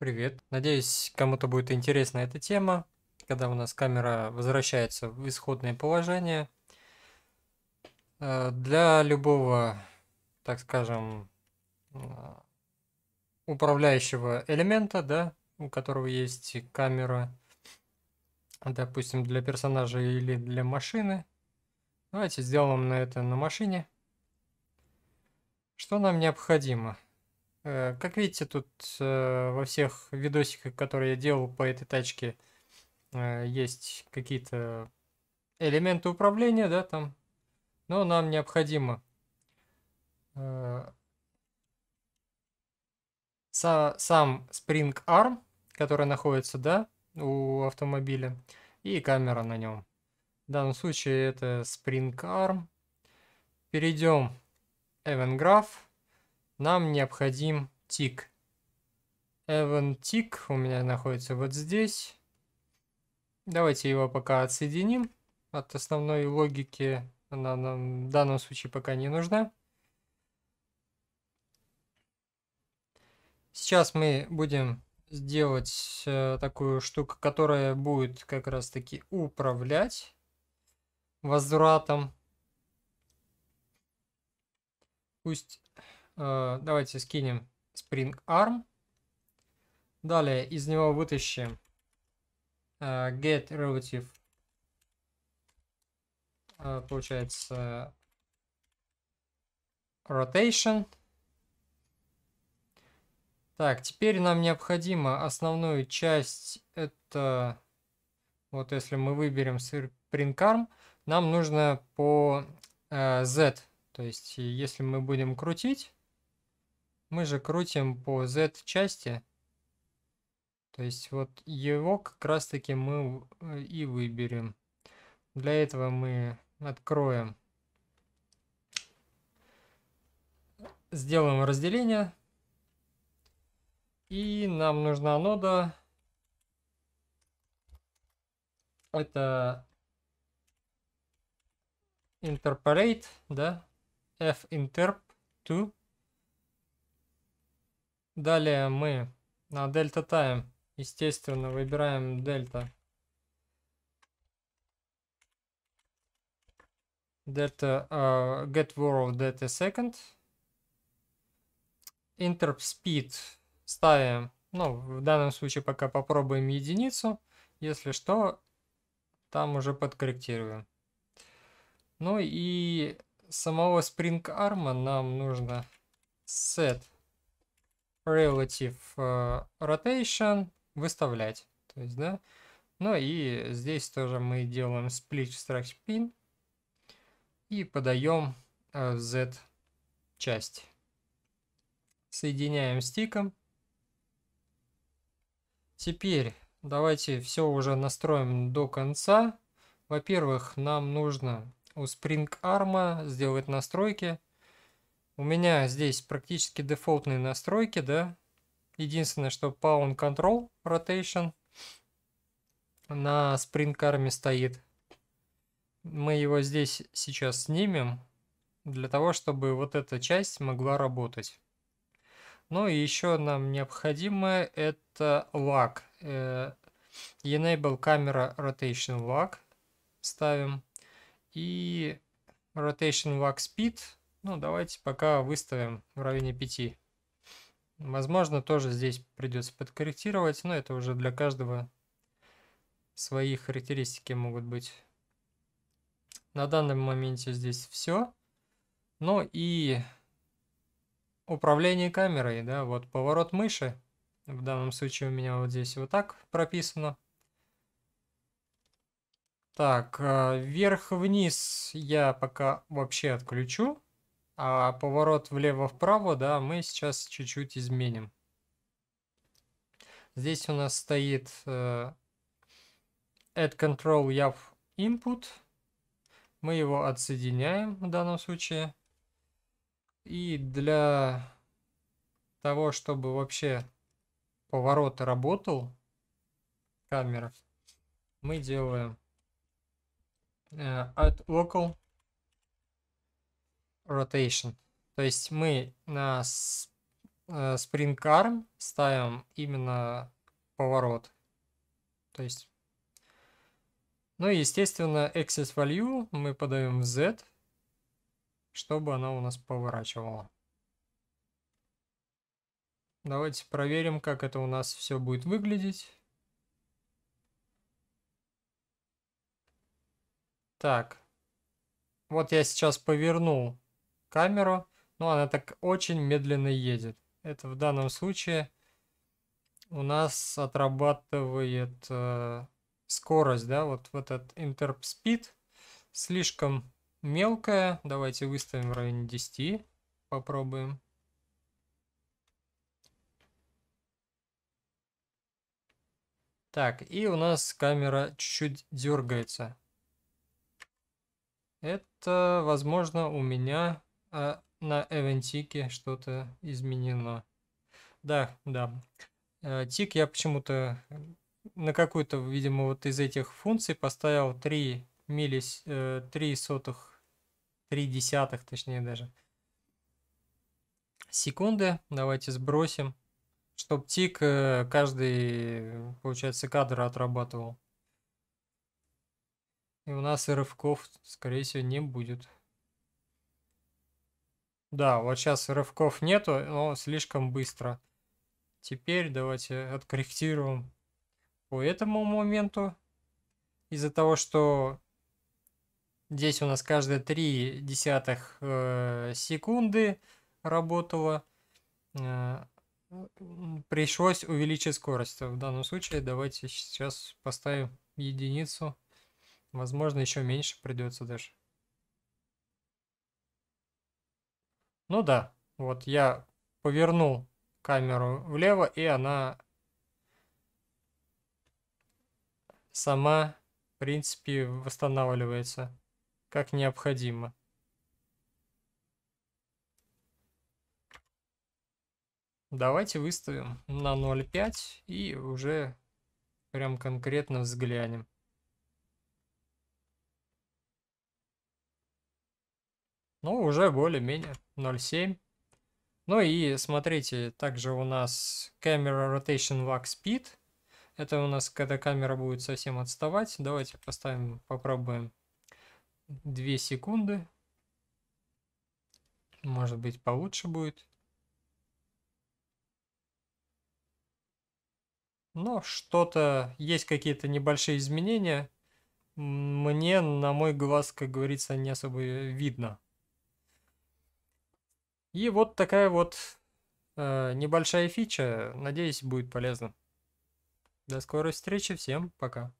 Привет. Надеюсь, кому-то будет интересна эта тема, когда у нас камера возвращается в исходное положение. Э, для любого, так скажем, э, управляющего элемента, да, у которого есть камера, допустим, для персонажа или для машины. Давайте сделаем на это на машине. Что нам необходимо? Э, как видите, тут э, во всех видосиках, которые я делал по этой тачке, э, есть какие-то элементы управления, да, там. Но нам необходимо сам Spring Arm, который находится, да, у автомобиля, и камера на нем. В данном случае это Spring Arm. Перейдем Evengraph нам необходим тик. Event тик у меня находится вот здесь. Давайте его пока отсоединим от основной логики. Она нам в данном случае пока не нужна. Сейчас мы будем сделать э, такую штуку, которая будет как раз таки управлять возвратом. Пусть Э, давайте скинем Spring Arm. Далее из него вытащим э, get relative э, получается rotation. Так, теперь нам необходимо основную часть, это вот если мы выберем spring arm, нам нужно по э, z, то есть если мы будем крутить, мы же крутим по Z-части. То есть вот его как раз-таки мы э, и выберем. Для этого мы откроем. Сделаем разделение. И нам нужна нода. Это interpolate, да, f interp to Далее мы на дельта тайм, естественно, выбираем дельта. Delta uh, э, get world delta second. Interp speed ставим, ну, в данном случае пока попробуем единицу. Если что, там уже подкорректируем. Ну и самого Spring Arm нам нужно set relative э, rotation выставлять. То есть, да. Ну и здесь тоже мы делаем split stretch pin и подаем э, z часть. Соединяем стиком. Теперь давайте все уже настроим до конца. Во-первых, нам нужно у Spring Arm сделать настройки. У меня здесь практически дефолтные настройки, да. Единственное, что Pound Control Rotation на Spring Army стоит. Мы его здесь сейчас снимем, для того, чтобы вот эта часть могла работать. Ну и еще нам необходимо это лак. Э, enable camera rotation lag ставим. И rotation lag speed ну, давайте пока выставим в районе 5. Возможно, тоже здесь придется подкорректировать, но это уже для каждого свои характеристики могут быть. На данном моменте здесь все. Ну и управление камерой, да, вот поворот мыши. В данном случае у меня вот здесь вот так прописано. Так, э, вверх-вниз я пока вообще отключу. А поворот влево-вправо, да, мы сейчас чуть-чуть изменим. Здесь у нас стоит э, add control yav input. Мы его отсоединяем в данном случае. И для того, чтобы вообще поворот работал, камера, мы делаем э, add local rotation. То есть мы на э, spring arm ставим именно поворот. То есть... Ну и, естественно, access value мы подаем в z, чтобы она у нас поворачивала. Давайте проверим, как это у нас все будет выглядеть. Так. Вот я сейчас повернул камеру, но она так очень медленно едет. Это в данном случае у нас отрабатывает э, скорость, да, вот, вот этот interp speed слишком мелкая. Давайте выставим в районе 10, попробуем. Так, и у нас камера чуть-чуть дергается. Это, возможно, у меня а на эвентике что-то изменено. Да, да. А, тик я почему-то на какую-то, видимо, вот из этих функций поставил 3 миллис... 3 э, сотых... 3 десятых, точнее даже, секунды. Давайте сбросим, чтобы тик э, каждый, получается, кадр отрабатывал. И у нас рывков, скорее всего, не будет. Да, вот сейчас рывков нету, но слишком быстро. Теперь давайте откорректируем по этому моменту. Из-за того, что здесь у нас каждые 3 десятых э, секунды работало, э, пришлось увеличить скорость. В данном случае давайте сейчас поставим единицу. Возможно, еще меньше придется даже. Ну да, вот я повернул камеру влево, и она сама, в принципе, восстанавливается как необходимо. Давайте выставим на 0.5 и уже прям конкретно взглянем. Ну, уже более-менее 0.7. Ну и смотрите, также у нас камера Rotation Vac Speed. Это у нас, когда камера будет совсем отставать. Давайте поставим, попробуем 2 секунды. Может быть, получше будет. Но что-то, есть какие-то небольшие изменения. Мне, на мой глаз, как говорится, не особо э, видно. И вот такая вот э, небольшая фича. Надеюсь, будет полезно. До скорой встречи. Всем пока.